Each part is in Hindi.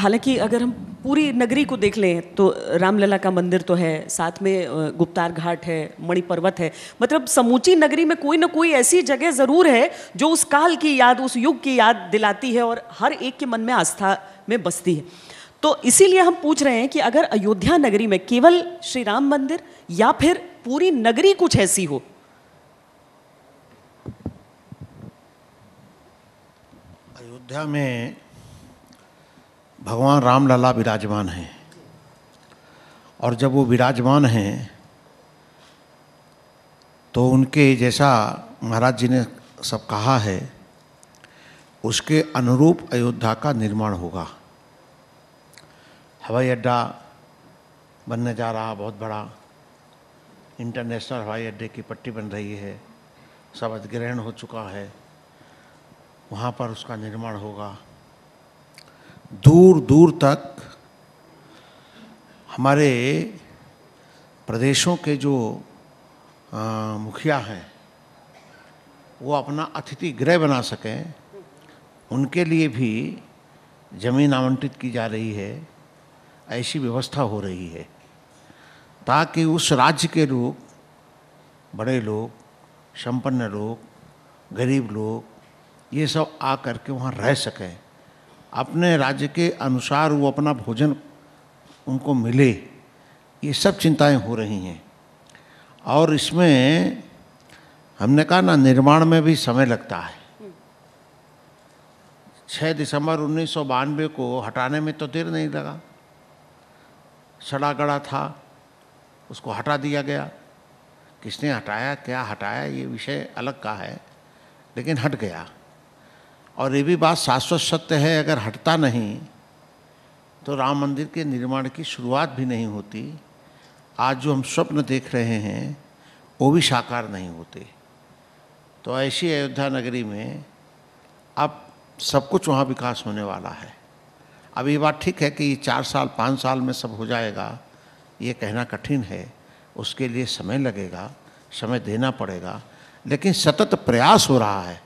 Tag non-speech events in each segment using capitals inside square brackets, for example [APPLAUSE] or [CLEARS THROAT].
हालांकि अगर हम पूरी नगरी को देख लें तो रामलला का मंदिर तो है साथ में गुप्तार घाट है मणि पर्वत है मतलब समूची नगरी में कोई ना कोई ऐसी जगह ज़रूर है जो उस काल की याद उस युग की याद दिलाती है और हर एक के मन में आस्था में बसती है तो इसीलिए हम पूछ रहे हैं कि अगर अयोध्या नगरी में केवल श्री राम मंदिर या फिर पूरी नगरी कुछ ऐसी हो अयोध्या में भगवान रामलला विराजमान हैं और जब वो विराजमान हैं तो उनके जैसा महाराज जी ने सब कहा है उसके अनुरूप अयोध्या का निर्माण होगा हवाई अड्डा बनने जा रहा बहुत बड़ा इंटरनेशनल हवाई अड्डे की पट्टी बन रही है सब अधिग्रहण हो चुका है वहाँ पर उसका निर्माण होगा दूर दूर तक हमारे प्रदेशों के जो आ, मुखिया हैं वो अपना अतिथि गृह बना सकें उनके लिए भी ज़मीन आवंटित की जा रही है ऐसी व्यवस्था हो रही है ताकि उस राज्य के लोग बड़े लोग संपन्न लोग गरीब लोग ये सब आ करके वहाँ रह सकें अपने राज्य के अनुसार वो अपना भोजन उनको मिले ये सब चिंताएं हो रही हैं और इसमें हमने कहा ना निर्माण में भी समय लगता है 6 दिसंबर उन्नीस को हटाने में तो देर नहीं लगा सड़ा गड़ा था उसको हटा दिया गया किसने हटाया क्या हटाया ये विषय अलग का है लेकिन हट गया और ये भी बात शाश्वत सत्य है अगर हटता नहीं तो राम मंदिर के निर्माण की शुरुआत भी नहीं होती आज जो हम स्वप्न देख रहे हैं वो भी साकार नहीं होते तो ऐसी अयोध्या नगरी में अब सब कुछ वहाँ विकास होने वाला है अब ये बात ठीक है कि ये चार साल पाँच साल में सब हो जाएगा ये कहना कठिन है उसके लिए समय लगेगा समय देना पड़ेगा लेकिन सतत प्रयास हो रहा है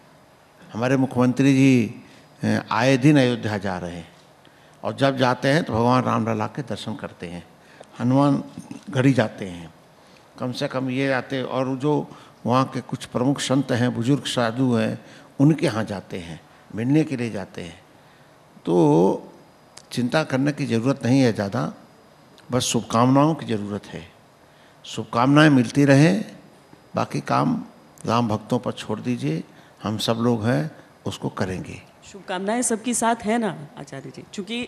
हमारे मुख्यमंत्री जी आए दिन अयोध्या जा रहे हैं और जब जाते हैं तो भगवान रामलला के दर्शन करते हैं हनुमान गढ़ी जाते हैं कम से कम ये आते और जो वहाँ के कुछ प्रमुख संत हैं बुजुर्ग साधु हैं उनके यहाँ जाते हैं मिलने के लिए जाते हैं तो चिंता करने की ज़रूरत नहीं है ज़्यादा बस शुभकामनाओं की ज़रूरत है शुभकामनाएं मिलती रहें बाकी काम राम भक्तों पर छोड़ दीजिए हम सब लोग हैं उसको करेंगे शुभकामनाएं सबके साथ है ना आचार्य जी क्योंकि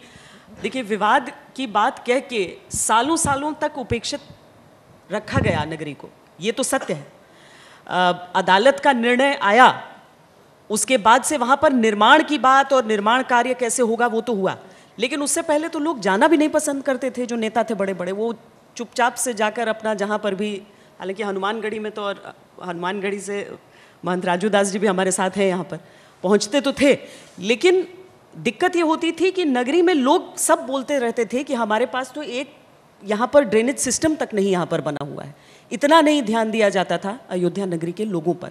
देखिए विवाद की बात कह के सालों सालों तक उपेक्षित रखा गया नगरी को ये तो सत्य है आ, अदालत का निर्णय आया उसके बाद से वहाँ पर निर्माण की बात और निर्माण कार्य कैसे होगा वो तो हुआ लेकिन उससे पहले तो लोग जाना भी नहीं पसंद करते थे जो नेता थे बड़े बड़े वो चुपचाप से जाकर अपना जहाँ पर भी हालांकि हनुमानगढ़ी में तो और हनुमानगढ़ी से महंत राजू दास जी भी हमारे साथ हैं यहाँ पर पहुँचते तो थे लेकिन दिक्कत ये होती थी कि नगरी में लोग सब बोलते रहते थे कि हमारे पास तो एक यहाँ पर ड्रेनेज सिस्टम तक नहीं यहाँ पर बना हुआ है इतना नहीं ध्यान दिया जाता था अयोध्या नगरी के लोगों पर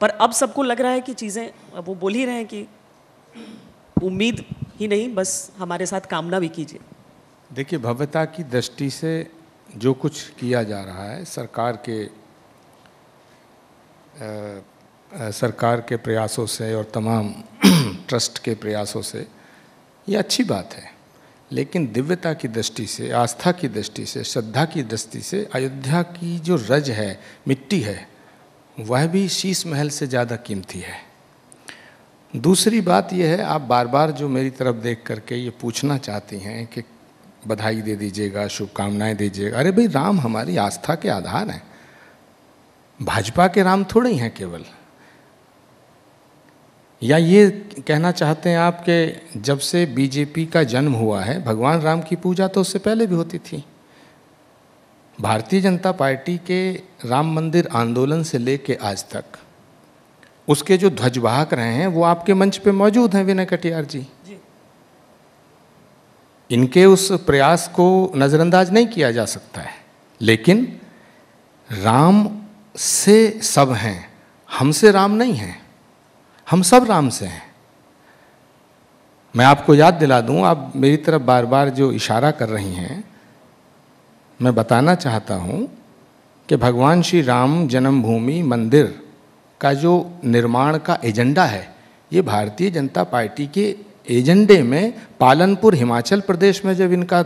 पर अब सबको लग रहा है कि चीज़ें वो बोल ही रहे हैं कि उम्मीद ही नहीं बस हमारे साथ कामना भी कीजिए देखिए भव्यता की दृष्टि से जो कुछ किया जा रहा है सरकार के आ, सरकार के प्रयासों से और तमाम [CLEARS THROAT] ट्रस्ट के प्रयासों से ये अच्छी बात है लेकिन दिव्यता की दृष्टि से आस्था की दृष्टि से श्रद्धा की दृष्टि से अयोध्या की जो रज है मिट्टी है वह भी शीश महल से ज़्यादा कीमती है दूसरी बात यह है आप बार बार जो मेरी तरफ देख करके ये पूछना चाहती हैं कि बधाई दे दीजिएगा शुभकामनाएं दीजिएगा अरे भाई राम हमारी आस्था के आधार हैं भाजपा के राम थोड़े ही हैं केवल या ये कहना चाहते हैं आप कि जब से बीजेपी का जन्म हुआ है भगवान राम की पूजा तो उससे पहले भी होती थी भारतीय जनता पार्टी के राम मंदिर आंदोलन से लेके आज तक उसके जो ध्वजवाहक रहे हैं वो आपके मंच पे मौजूद हैं विनय कटियार जी इनके उस प्रयास को नज़रअंदाज नहीं किया जा सकता है लेकिन राम से सब हैं हमसे राम नहीं हैं हम सब राम से हैं मैं आपको याद दिला दूं आप मेरी तरफ बार बार जो इशारा कर रही हैं मैं बताना चाहता हूं कि भगवान श्री राम जन्मभूमि मंदिर का जो निर्माण का एजेंडा है ये भारतीय जनता पार्टी के एजेंडे में पालनपुर हिमाचल प्रदेश में जब इनका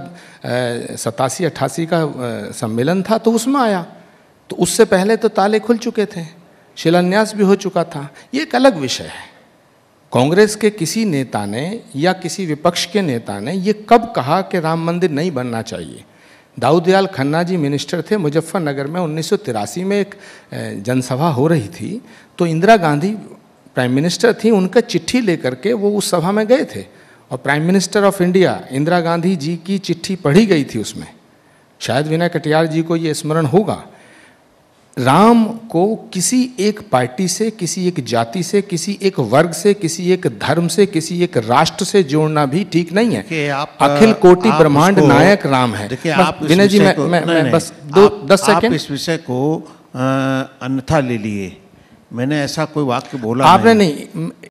सतासी अट्ठासी का सम्मेलन था तो उसमें आया तो उससे पहले तो ताले खुल चुके थे शिलान्यास भी हो चुका था ये एक अलग विषय है कांग्रेस के किसी नेता ने या किसी विपक्ष के नेता ने ये कब कहा कि राम मंदिर नहीं बनना चाहिए दाऊदयाल खन्ना जी मिनिस्टर थे मुजफ्फरनगर में उन्नीस में एक जनसभा हो रही थी तो इंदिरा गांधी प्राइम मिनिस्टर थी उनका चिट्ठी लेकर के वो उस सभा में गए थे और prime minister of India Indira Gandhi ji की चिट्ठी पढ़ी गई थी उसमें शायद विनय कटियार जी को ये स्मरण होगा राम को किसी एक पार्टी से किसी एक जाति से किसी एक वर्ग से किसी एक धर्म से किसी एक राष्ट्र से जोड़ना भी ठीक नहीं है आप अखिल कोटि ब्रह्मांड नायक राम है विनय जी मैं, मैं, मैं बस दो दस सेकेंड इस विषय को अन्यथा ले लिए मैंने ऐसा कोई वाक्य बोला आपने नहीं